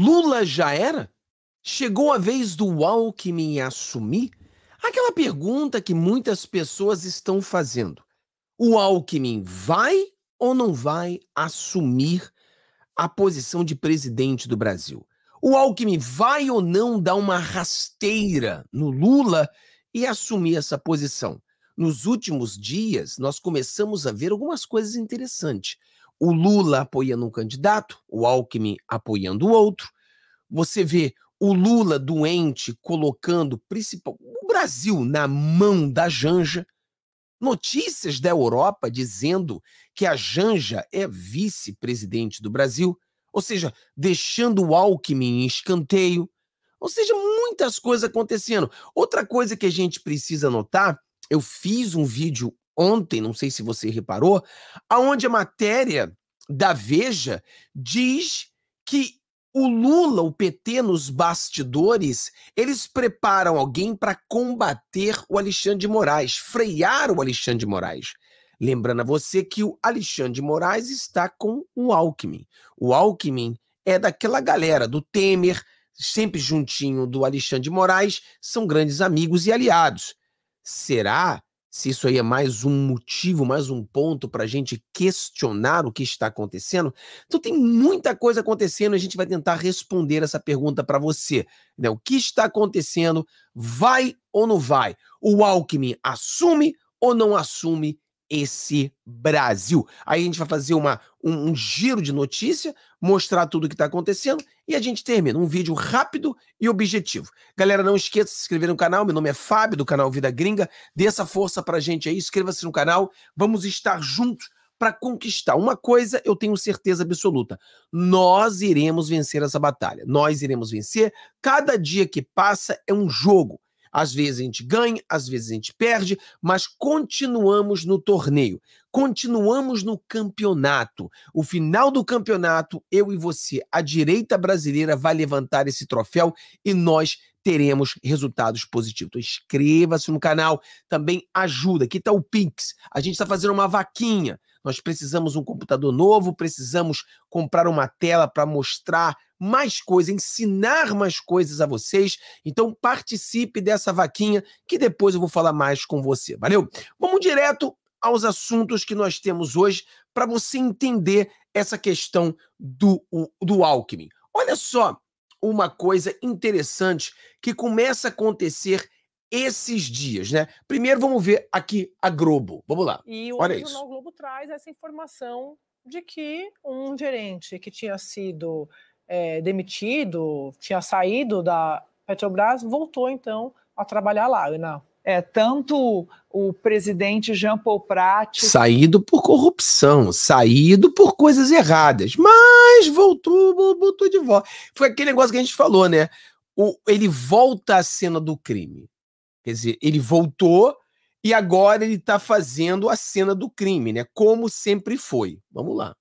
Lula já era? Chegou a vez do Alckmin assumir? Aquela pergunta que muitas pessoas estão fazendo. O Alckmin vai ou não vai assumir a posição de presidente do Brasil? O Alckmin vai ou não dar uma rasteira no Lula e assumir essa posição? Nos últimos dias, nós começamos a ver algumas coisas interessantes o Lula apoiando um candidato, o Alckmin apoiando o outro. Você vê o Lula doente colocando principal, o Brasil na mão da Janja. Notícias da Europa dizendo que a Janja é vice-presidente do Brasil, ou seja, deixando o Alckmin em escanteio. Ou seja, muitas coisas acontecendo. Outra coisa que a gente precisa notar, eu fiz um vídeo ontem, não sei se você reparou, aonde a matéria da Veja diz que o Lula, o PT nos bastidores, eles preparam alguém para combater o Alexandre de Moraes, frear o Alexandre de Moraes. Lembrando a você que o Alexandre de Moraes está com o Alckmin. O Alckmin é daquela galera do Temer, sempre juntinho do Alexandre de Moraes, são grandes amigos e aliados. Será se isso aí é mais um motivo, mais um ponto para a gente questionar o que está acontecendo. Então tem muita coisa acontecendo e a gente vai tentar responder essa pergunta para você. Né? O que está acontecendo? Vai ou não vai? O Alckmin assume ou não assume esse Brasil? Aí a gente vai fazer uma, um, um giro de notícia, mostrar tudo o que está acontecendo e a gente termina um vídeo rápido e objetivo. Galera, não esqueça de se inscrever no canal. Meu nome é Fábio, do canal Vida Gringa. Dê essa força pra gente aí, inscreva-se no canal. Vamos estar juntos para conquistar. Uma coisa eu tenho certeza absoluta: nós iremos vencer essa batalha. Nós iremos vencer. Cada dia que passa é um jogo. Às vezes a gente ganha, às vezes a gente perde, mas continuamos no torneio. Continuamos no campeonato. O final do campeonato, eu e você, a direita brasileira vai levantar esse troféu e nós teremos resultados positivos. Então, inscreva-se no canal, também ajuda. Aqui está o Pix. A gente está fazendo uma vaquinha. Nós precisamos um computador novo, precisamos comprar uma tela para mostrar mais coisas, ensinar mais coisas a vocês. Então participe dessa vaquinha que depois eu vou falar mais com você. Valeu? Vamos direto aos assuntos que nós temos hoje para você entender essa questão do, do Alckmin. Olha só uma coisa interessante que começa a acontecer esses dias, né? Primeiro vamos ver aqui a Globo. Vamos lá. E Olha o isso. Jornal Globo traz essa informação de que um gerente que tinha sido é, demitido, tinha saído da Petrobras, voltou então a trabalhar lá, Ana. Né? é, tanto o presidente Jean Paul Prat. Saído por corrupção, saído por coisas erradas, mas voltou, botou de volta. Foi aquele negócio que a gente falou, né? O, ele volta à cena do crime. Quer dizer, ele voltou e agora ele está fazendo a cena do crime, né? Como sempre foi. Vamos lá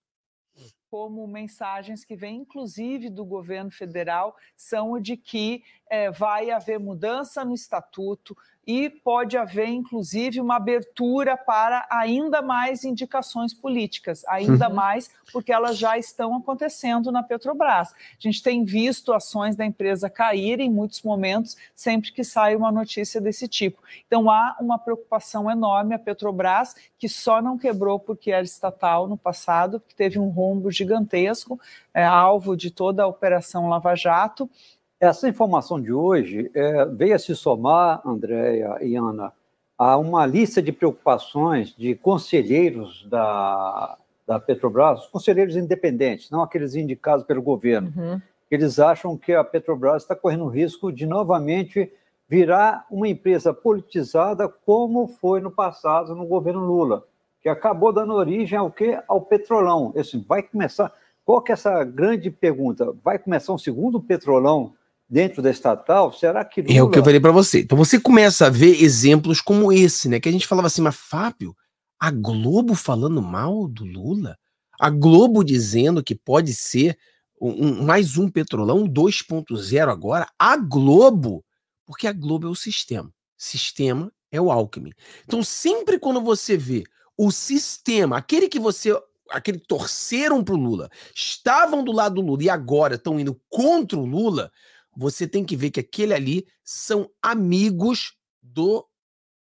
como mensagens que vêm, inclusive, do governo federal, são de que é, vai haver mudança no estatuto, e pode haver, inclusive, uma abertura para ainda mais indicações políticas, ainda uhum. mais porque elas já estão acontecendo na Petrobras. A gente tem visto ações da empresa caírem em muitos momentos, sempre que sai uma notícia desse tipo. Então, há uma preocupação enorme. A Petrobras, que só não quebrou porque era estatal no passado, que teve um rombo gigantesco, é, alvo de toda a Operação Lava Jato, essa informação de hoje é, veio a se somar, Andréia e Ana, a uma lista de preocupações de conselheiros da, da Petrobras, conselheiros independentes, não aqueles indicados pelo governo. Uhum. Eles acham que a Petrobras está correndo risco de novamente virar uma empresa politizada, como foi no passado no governo Lula, que acabou dando origem ao quê? Ao petrolão. Esse vai começar. Qual que é essa grande pergunta? Vai começar um segundo petrolão dentro da estatal, será que Lula... É o que eu falei para você. Então você começa a ver exemplos como esse, né? Que a gente falava assim, mas Fábio, a Globo falando mal do Lula? A Globo dizendo que pode ser um, um, mais um petrolão 2.0 agora? A Globo? Porque a Globo é o sistema. Sistema é o Alckmin. Então sempre quando você vê o sistema, aquele que você aquele torceram pro Lula, estavam do lado do Lula e agora estão indo contra o Lula, você tem que ver que aquele ali são amigos do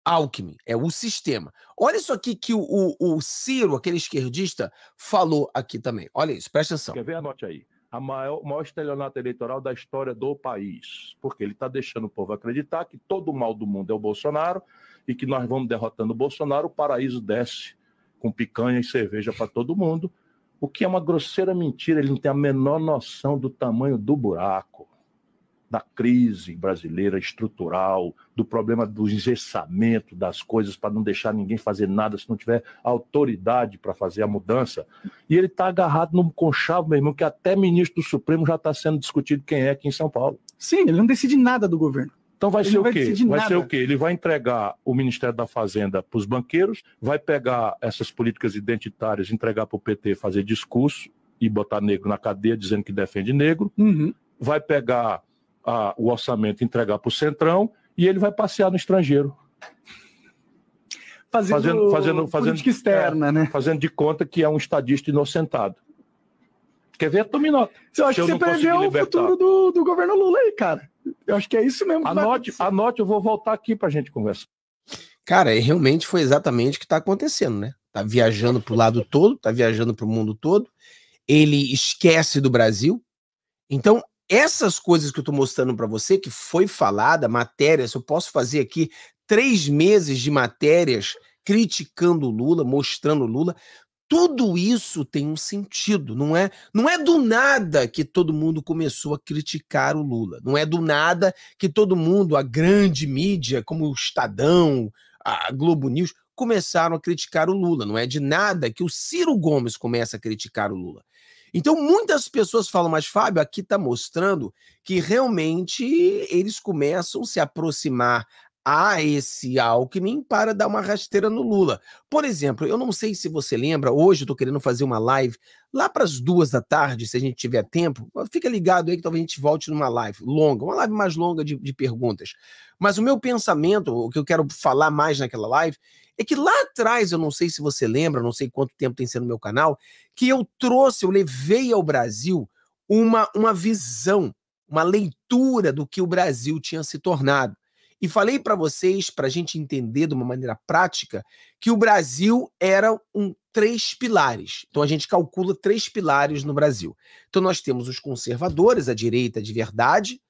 Alckmin, é o sistema. Olha isso aqui que o, o, o Ciro, aquele esquerdista, falou aqui também. Olha isso, presta atenção. Quer ver? Anote aí. A maior, maior estelionato eleitoral da história do país. Porque ele está deixando o povo acreditar que todo o mal do mundo é o Bolsonaro e que nós vamos derrotando o Bolsonaro, o paraíso desce com picanha e cerveja para todo mundo. O que é uma grosseira mentira, ele não tem a menor noção do tamanho do buraco da crise brasileira estrutural, do problema do engessamento das coisas para não deixar ninguém fazer nada se não tiver autoridade para fazer a mudança. E ele está agarrado num conchavo, meu irmão, que até ministro do Supremo já está sendo discutido quem é aqui em São Paulo. Sim, ele não decide nada do governo. Então vai ele ser o quê? Vai, vai ser o quê? Ele vai entregar o Ministério da Fazenda para os banqueiros, vai pegar essas políticas identitárias, entregar para o PT fazer discurso e botar negro na cadeia dizendo que defende negro, uhum. vai pegar a, o orçamento entregar para o Centrão e ele vai passear no estrangeiro. Fazendo, fazendo, fazendo, fazendo externa, é, né? Fazendo de conta que é um estadista inocentado. Quer ver? Tome nota. Eu acho que você perdeu o futuro do, do governo Lula aí, cara. Eu acho que é isso mesmo. anote, anote, eu vou voltar aqui para a gente conversar. Cara, é, realmente foi exatamente o que está acontecendo, né? Tá viajando para o lado todo, tá viajando para o mundo todo. Ele esquece do Brasil. Então, essas coisas que eu estou mostrando para você, que foi falada, matérias, eu posso fazer aqui três meses de matérias criticando Lula, mostrando Lula. Tudo isso tem um sentido, não é? Não é do nada que todo mundo começou a criticar o Lula. Não é do nada que todo mundo, a grande mídia, como o Estadão, a Globo News, começaram a criticar o Lula. Não é de nada que o Ciro Gomes começa a criticar o Lula. Então, muitas pessoas falam, mas Fábio, aqui está mostrando que realmente eles começam a se aproximar a esse Alckmin para dar uma rasteira no Lula. Por exemplo, eu não sei se você lembra, hoje eu estou querendo fazer uma live lá para as duas da tarde, se a gente tiver tempo. Fica ligado aí que talvez a gente volte numa live longa, uma live mais longa de, de perguntas. Mas o meu pensamento, o que eu quero falar mais naquela live, é que lá atrás, eu não sei se você lembra, não sei quanto tempo tem sido no meu canal, que eu trouxe, eu levei ao Brasil uma, uma visão, uma leitura do que o Brasil tinha se tornado. E falei para vocês, para a gente entender de uma maneira prática, que o Brasil era um três pilares. Então a gente calcula três pilares no Brasil. Então nós temos os conservadores, a direita de verdade,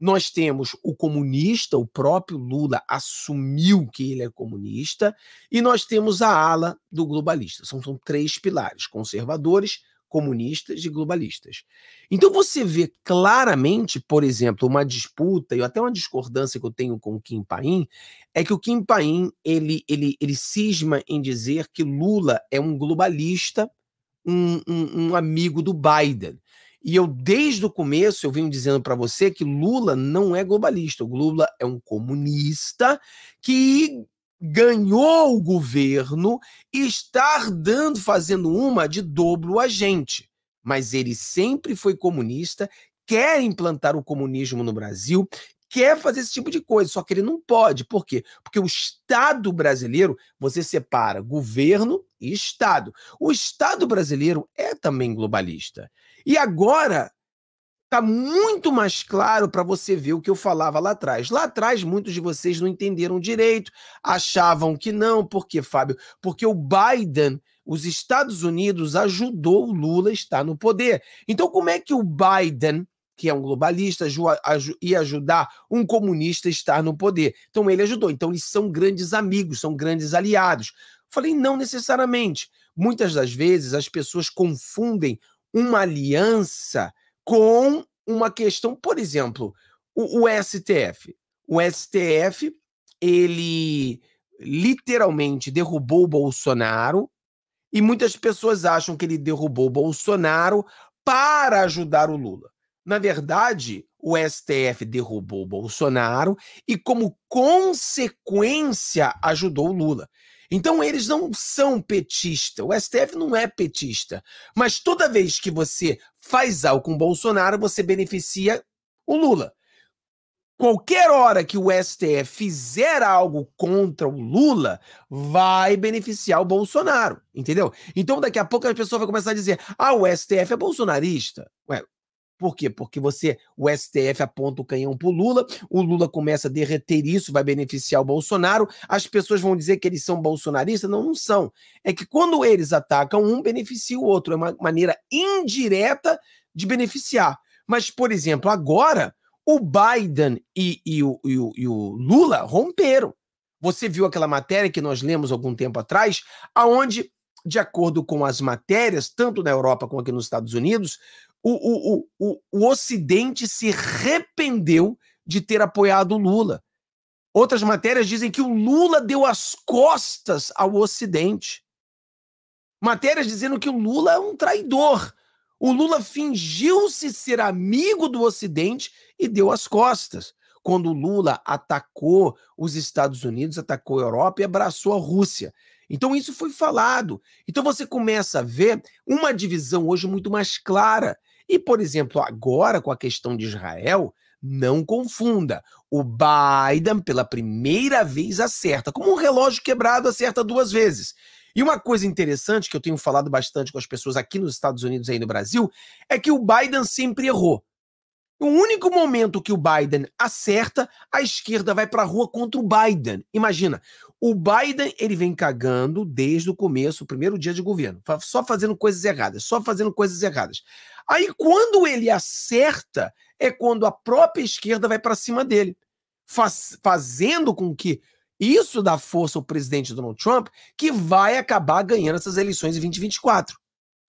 nós temos o comunista, o próprio Lula assumiu que ele é comunista, e nós temos a ala do globalista. São, são três pilares: conservadores, comunistas e globalistas. Então você vê claramente, por exemplo, uma disputa e até uma discordância que eu tenho com o Kim Paim, é que o Kim Paim ele, ele, ele cisma em dizer que Lula é um globalista, um, um, um amigo do Biden. E eu, desde o começo, eu venho dizendo para você que Lula não é globalista. O Lula é um comunista que ganhou o governo está dando, fazendo uma de dobro agente. Mas ele sempre foi comunista, quer implantar o comunismo no Brasil, quer fazer esse tipo de coisa, só que ele não pode. Por quê? Porque o Estado brasileiro, você separa governo e Estado. O Estado brasileiro é também globalista. E agora Tá muito mais claro para você ver o que eu falava lá atrás. Lá atrás, muitos de vocês não entenderam direito, achavam que não. Por quê, Fábio? Porque o Biden, os Estados Unidos, ajudou o Lula a estar no poder. Então, como é que o Biden, que é um globalista, e ajudar um comunista a estar no poder? Então, ele ajudou. Então, eles são grandes amigos, são grandes aliados. Falei, não necessariamente. Muitas das vezes as pessoas confundem uma aliança com uma questão, por exemplo, o, o STF. O STF, ele literalmente derrubou o Bolsonaro e muitas pessoas acham que ele derrubou o Bolsonaro para ajudar o Lula. Na verdade, o STF derrubou o Bolsonaro e, como consequência, ajudou o Lula. Então eles não são petista, o STF não é petista. Mas toda vez que você faz algo com Bolsonaro, você beneficia o Lula. Qualquer hora que o STF fizer algo contra o Lula, vai beneficiar o Bolsonaro, entendeu? Então daqui a pouco as pessoas vão começar a dizer: "Ah, o STF é bolsonarista". Ué, por quê? Porque você, o STF aponta o canhão pro Lula, o Lula começa a derreter isso, vai beneficiar o Bolsonaro, as pessoas vão dizer que eles são bolsonaristas? Não, não são. É que quando eles atacam um, beneficia o outro. É uma maneira indireta de beneficiar. Mas, por exemplo, agora o Biden e, e, o, e, o, e o Lula romperam. Você viu aquela matéria que nós lemos algum tempo atrás, aonde, de acordo com as matérias, tanto na Europa como aqui nos Estados Unidos, o, o, o, o Ocidente se arrependeu de ter apoiado o Lula. Outras matérias dizem que o Lula deu as costas ao Ocidente. Matérias dizendo que o Lula é um traidor. O Lula fingiu-se ser amigo do Ocidente e deu as costas. Quando o Lula atacou os Estados Unidos, atacou a Europa e abraçou a Rússia. Então isso foi falado. Então você começa a ver uma divisão hoje muito mais clara e, por exemplo, agora com a questão de Israel, não confunda. O Biden, pela primeira vez, acerta. Como um relógio quebrado acerta duas vezes. E uma coisa interessante que eu tenho falado bastante com as pessoas aqui nos Estados Unidos e aí no Brasil é que o Biden sempre errou. O único momento que o Biden acerta, a esquerda vai para a rua contra o Biden. Imagina, o Biden ele vem cagando desde o começo, o primeiro dia de governo, só fazendo coisas erradas, só fazendo coisas erradas. Aí quando ele acerta, é quando a própria esquerda vai para cima dele, faz, fazendo com que isso dá força ao presidente Donald Trump, que vai acabar ganhando essas eleições em 2024.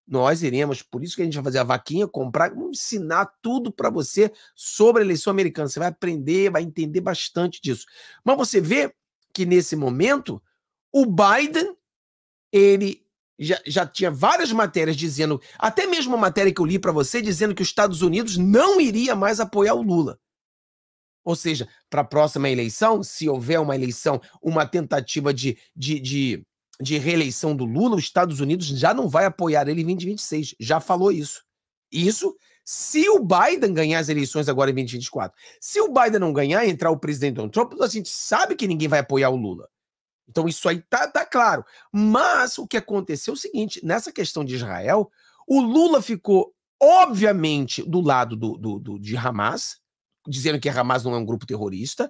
Nós iremos, por isso que a gente vai fazer a vaquinha, comprar, vamos ensinar tudo para você sobre a eleição americana. Você vai aprender, vai entender bastante disso. Mas você vê que nesse momento, o Biden, ele já, já tinha várias matérias dizendo, até mesmo uma matéria que eu li para você, dizendo que os Estados Unidos não iria mais apoiar o Lula. Ou seja, para a próxima eleição, se houver uma eleição, uma tentativa de, de, de de reeleição do Lula, os Estados Unidos já não vai apoiar ele em 2026. Já falou isso. Isso se o Biden ganhar as eleições agora em 2024. Se o Biden não ganhar e entrar o presidente Donald Trump, a gente sabe que ninguém vai apoiar o Lula. Então isso aí tá, tá claro. Mas o que aconteceu é o seguinte: nessa questão de Israel, o Lula ficou, obviamente, do lado do, do, do de Hamas, dizendo que Hamas não é um grupo terrorista,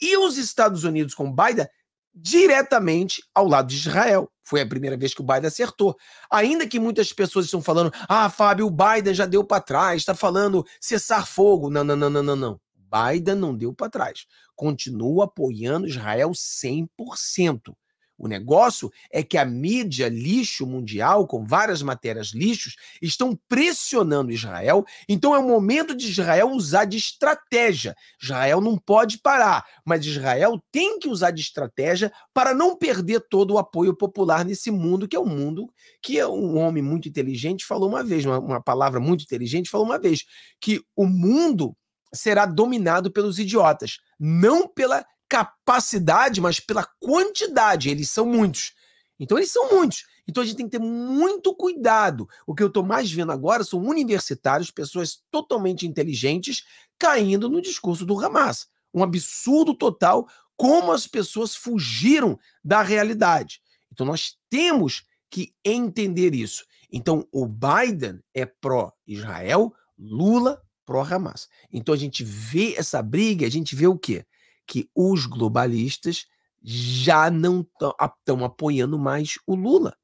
e os Estados Unidos com Biden diretamente ao lado de Israel. Foi a primeira vez que o Biden acertou. Ainda que muitas pessoas estão falando, ah, Fábio, o Biden já deu para trás, está falando cessar fogo. Não, não, não, não, não, não. Biden não deu para trás. Continua apoiando Israel 100%. O negócio é que a mídia lixo mundial, com várias matérias lixos, estão pressionando Israel. Então é o momento de Israel usar de estratégia. Israel não pode parar, mas Israel tem que usar de estratégia para não perder todo o apoio popular nesse mundo, que é um mundo que um homem muito inteligente falou uma vez, uma, uma palavra muito inteligente falou uma vez, que o mundo será dominado pelos idiotas, não pela capacidade, mas pela quantidade. Eles são muitos. Então, eles são muitos. Então, a gente tem que ter muito cuidado. O que eu estou mais vendo agora são universitários, pessoas totalmente inteligentes, caindo no discurso do Hamas. Um absurdo total como as pessoas fugiram da realidade. Então, nós temos que entender isso. Então, o Biden é pró-Israel, Lula pró-Hamas. Então, a gente vê essa briga, a gente vê o quê? que os globalistas já não estão apoiando mais o Lula.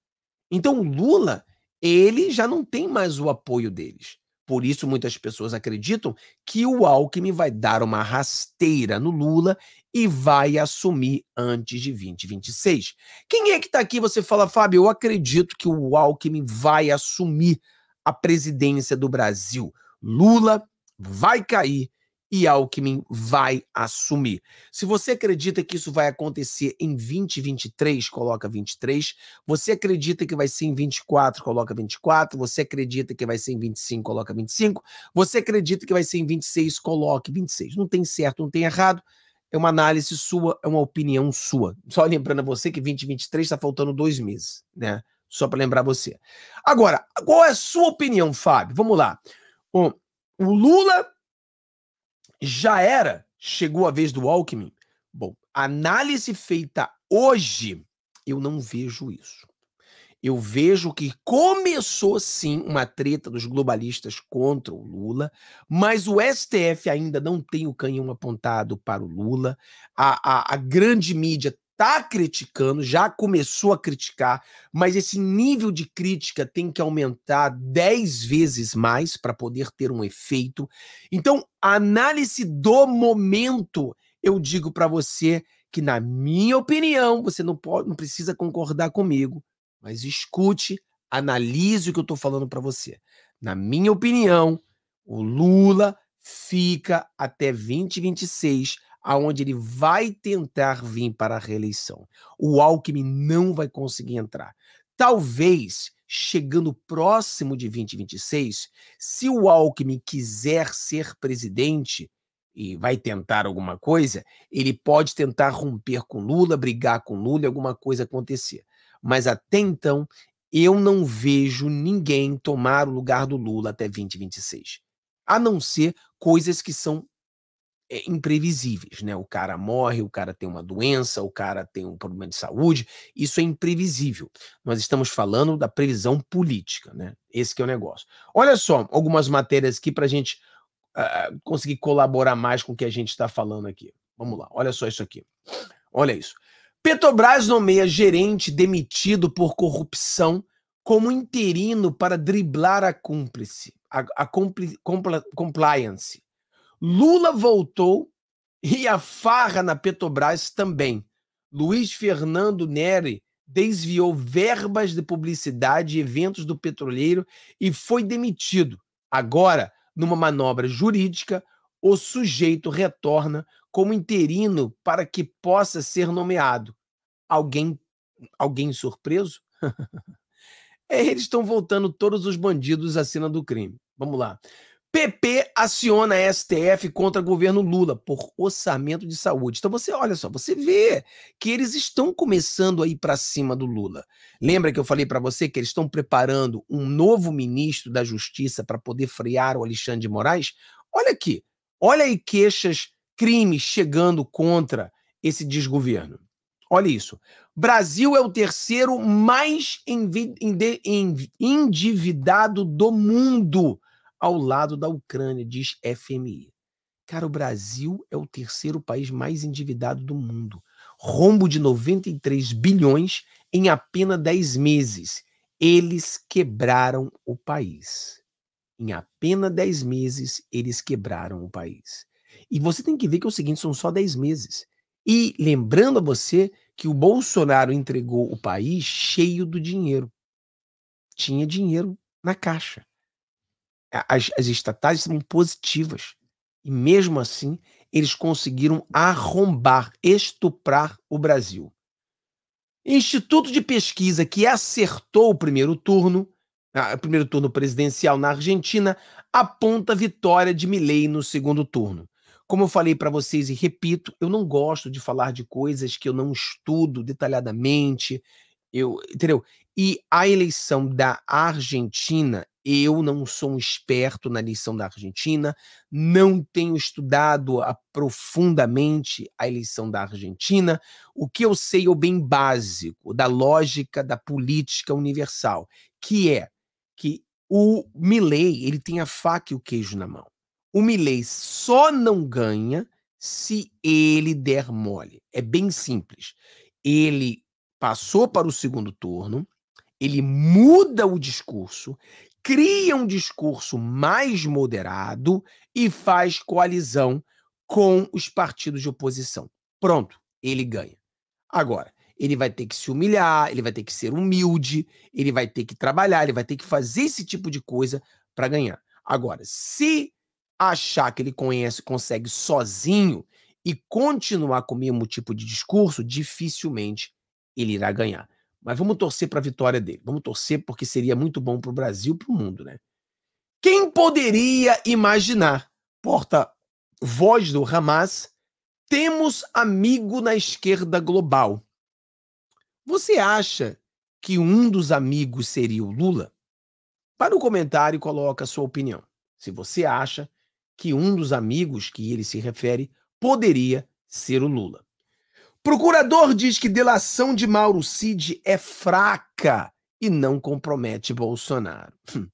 Então, o Lula, ele já não tem mais o apoio deles. Por isso, muitas pessoas acreditam que o Alckmin vai dar uma rasteira no Lula e vai assumir antes de 2026. Quem é que está aqui? Você fala, Fábio, eu acredito que o Alckmin vai assumir a presidência do Brasil. Lula vai cair e Alckmin vai assumir. Se você acredita que isso vai acontecer em 2023, coloca 23. Você acredita que vai ser em 24, coloca 24. Você acredita que vai ser em 25, coloca 25. Você acredita que vai ser em 26, coloque 26. Não tem certo, não tem errado. É uma análise sua, é uma opinião sua. Só lembrando a você que 2023 está faltando dois meses, né? Só para lembrar você. Agora, qual é a sua opinião, Fábio? Vamos lá. o Lula já era? Chegou a vez do Alckmin? Bom, análise feita hoje, eu não vejo isso. Eu vejo que começou sim uma treta dos globalistas contra o Lula, mas o STF ainda não tem o canhão apontado para o Lula. A, a, a grande mídia tá criticando, já começou a criticar, mas esse nível de crítica tem que aumentar 10 vezes mais para poder ter um efeito. Então, análise do momento, eu digo para você que na minha opinião, você não pode, não precisa concordar comigo, mas escute, analise o que eu estou falando para você. Na minha opinião, o Lula fica até 2026 aonde ele vai tentar vir para a reeleição. O Alckmin não vai conseguir entrar. Talvez chegando próximo de 2026, se o Alckmin quiser ser presidente e vai tentar alguma coisa, ele pode tentar romper com Lula, brigar com Lula e alguma coisa acontecer. Mas até então, eu não vejo ninguém tomar o lugar do Lula até 2026. A não ser coisas que são é, imprevisíveis, né? O cara morre, o cara tem uma doença, o cara tem um problema de saúde, isso é imprevisível. Nós estamos falando da previsão política, né? Esse que é o negócio. Olha só, algumas matérias aqui para a gente uh, conseguir colaborar mais com o que a gente está falando aqui. Vamos lá, olha só isso aqui. Olha isso. Petrobras nomeia gerente demitido por corrupção como interino para driblar a cúmplice, a, a compli, compla, compliance. Lula voltou e a farra na Petrobras também. Luiz Fernando Neri desviou verbas de publicidade e eventos do petroleiro e foi demitido. Agora, numa manobra jurídica, o sujeito retorna como interino para que possa ser nomeado. Alguém alguém surpreso? é, eles estão voltando todos os bandidos à cena do crime. Vamos lá. PP aciona STF contra governo Lula por orçamento de saúde. Então você olha só, você vê que eles estão começando a ir para cima do Lula. Lembra que eu falei para você que eles estão preparando um novo ministro da Justiça para poder frear o Alexandre de Moraes? Olha aqui, olha aí queixas, crimes chegando contra esse desgoverno. Olha isso. Brasil é o terceiro mais endividado do mundo ao lado da Ucrânia, diz FMI. Cara, o Brasil é o terceiro país mais endividado do mundo. Rombo de 93 bilhões em apenas 10 meses. Eles quebraram o país. Em apenas 10 meses, eles quebraram o país. E você tem que ver que é o seguinte: são só 10 meses. E lembrando a você que o Bolsonaro entregou o país cheio do dinheiro. Tinha dinheiro na caixa as, as estatais são positivas. E mesmo assim, eles conseguiram arrombar, estuprar o Brasil. Instituto de pesquisa que acertou o primeiro turno, o primeiro turno presidencial na Argentina, aponta vitória de Milei no segundo turno. Como eu falei para vocês e repito, eu não gosto de falar de coisas que eu não estudo detalhadamente, eu, entendeu? E a eleição da Argentina eu não sou um esperto na eleição da Argentina, não tenho estudado profundamente a eleição da Argentina. O que eu sei é o bem básico da lógica da política universal, que é que o Milley ele tem a faca e o queijo na mão. O Milley só não ganha se ele der mole. É bem simples. Ele passou para o segundo turno, ele muda o discurso, cria um discurso mais moderado e faz coalizão com os partidos de oposição. Pronto, ele ganha. Agora, ele vai ter que se humilhar, ele vai ter que ser humilde, ele vai ter que trabalhar, ele vai ter que fazer esse tipo de coisa para ganhar. Agora, se achar que ele conhece, consegue sozinho e continuar com o mesmo tipo de discurso, dificilmente ele irá ganhar. Mas vamos torcer para a vitória dele. Vamos torcer porque seria muito bom para o Brasil, para o mundo, né? Quem poderia imaginar? Porta voz do Hamas, temos amigo na esquerda global. Você acha que um dos amigos seria o Lula? Para o comentário e coloca a sua opinião. Se você acha que um dos amigos que ele se refere poderia ser o Lula. Procurador diz que delação de Mauro Cid é fraca e não compromete Bolsonaro. Hum.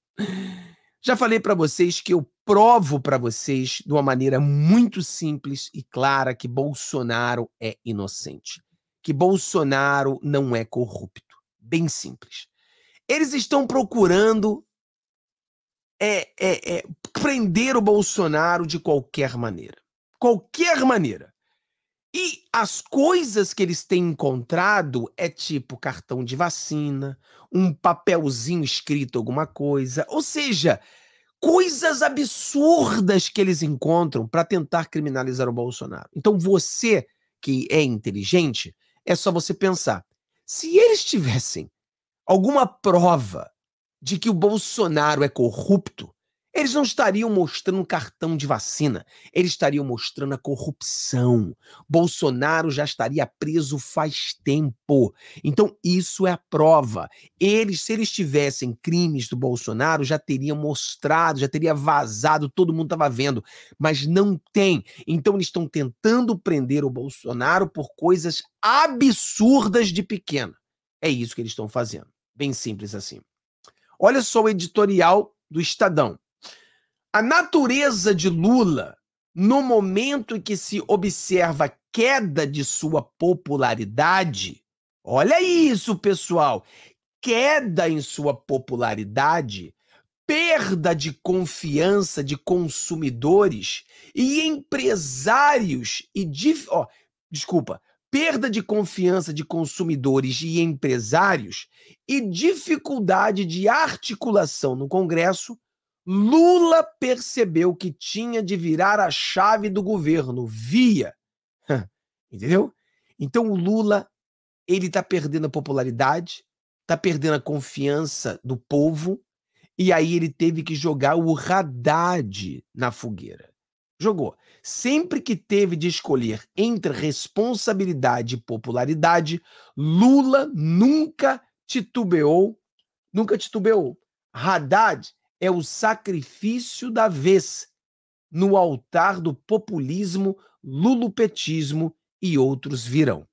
Já falei para vocês que eu provo para vocês de uma maneira muito simples e clara que Bolsonaro é inocente, que Bolsonaro não é corrupto. Bem simples. Eles estão procurando é, é, é, prender o Bolsonaro de qualquer maneira. Qualquer maneira. E as coisas que eles têm encontrado é tipo cartão de vacina, um papelzinho escrito alguma coisa, ou seja, coisas absurdas que eles encontram para tentar criminalizar o Bolsonaro. Então você que é inteligente, é só você pensar. Se eles tivessem alguma prova de que o Bolsonaro é corrupto, eles não estariam mostrando cartão de vacina, eles estariam mostrando a corrupção. Bolsonaro já estaria preso faz tempo. Então, isso é a prova. Eles, se eles tivessem crimes do Bolsonaro, já teriam mostrado, já teria vazado, todo mundo estava vendo, mas não tem. Então, eles estão tentando prender o Bolsonaro por coisas absurdas de pequena. É isso que eles estão fazendo. Bem simples assim. Olha só o editorial do Estadão. A natureza de Lula, no momento em que se observa queda de sua popularidade, olha isso, pessoal, queda em sua popularidade, perda de confiança de consumidores e empresários e oh, desculpa, perda de confiança de consumidores e empresários e dificuldade de articulação no Congresso Lula percebeu que tinha de virar a chave do governo via. Entendeu? Então o Lula, ele tá perdendo a popularidade, tá perdendo a confiança do povo, e aí ele teve que jogar o Haddad na fogueira. Jogou. Sempre que teve de escolher entre responsabilidade e popularidade, Lula nunca titubeou, nunca titubeou. Haddad é o sacrifício da vez no altar do populismo, lulupetismo e outros virão.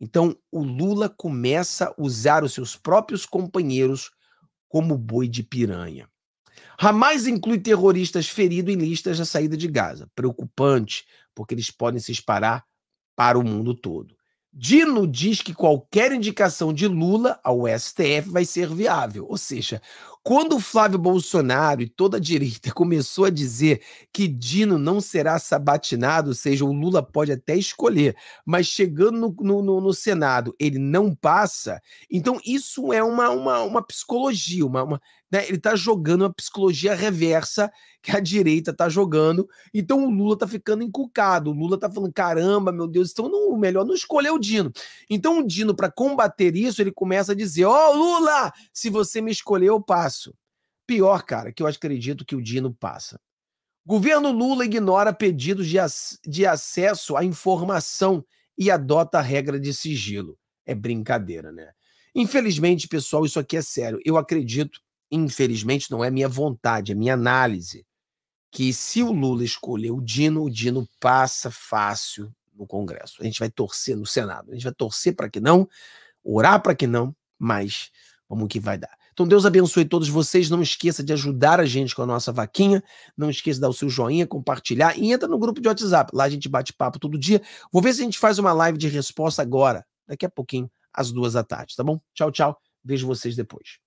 Então, o Lula começa a usar os seus próprios companheiros como boi de piranha. Hamas inclui terroristas feridos em listas da saída de Gaza. Preocupante, porque eles podem se espalhar para o mundo todo. Dino diz que qualquer indicação de Lula ao STF vai ser viável, ou seja, quando o Flávio Bolsonaro e toda a direita começou a dizer que Dino não será sabatinado, ou seja, o Lula pode até escolher, mas chegando no, no, no Senado ele não passa, então isso é uma, uma, uma psicologia, uma, uma né? ele está jogando uma psicologia reversa que a direita está jogando, então o Lula está ficando encucado, o Lula está falando, caramba, meu Deus, então não, melhor não escolher o Dino. Então o Dino, para combater isso, ele começa a dizer, ó oh, Lula, se você me escolher eu passo. Pior, cara, que eu acredito que o Dino passa. Governo Lula ignora pedidos de, ac de acesso à informação e adota a regra de sigilo. É brincadeira, né? Infelizmente, pessoal, isso aqui é sério. Eu acredito, infelizmente, não é minha vontade, é minha análise, que se o Lula escolher o Dino, o Dino passa fácil no Congresso. A gente vai torcer no Senado. A gente vai torcer para que não, orar para que não, mas vamos que vai dar. Então Deus abençoe todos vocês. Não esqueça de ajudar a gente com a nossa vaquinha. Não esqueça de dar o seu joinha, compartilhar e entra no grupo de WhatsApp. Lá a gente bate papo todo dia. Vou ver se a gente faz uma live de resposta agora, daqui a pouquinho, às duas da tarde, tá bom? Tchau, tchau. Vejo vocês depois.